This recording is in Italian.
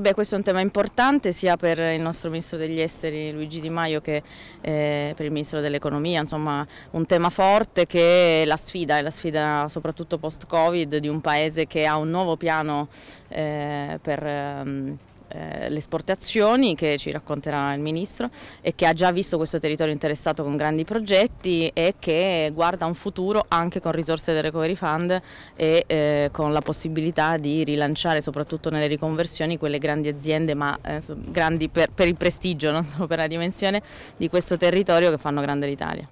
Beh, questo è un tema importante sia per il nostro Ministro degli Esteri Luigi Di Maio che eh, per il Ministro dell'Economia, insomma un tema forte che è la sfida, è la sfida soprattutto post-Covid di un Paese che ha un nuovo piano eh, per... Um, eh, le esportazioni che ci racconterà il Ministro e che ha già visto questo territorio interessato con grandi progetti e che guarda un futuro anche con risorse del Recovery Fund e eh, con la possibilità di rilanciare soprattutto nelle riconversioni quelle grandi aziende ma eh, grandi per, per il prestigio, non solo per la dimensione di questo territorio che fanno grande l'Italia.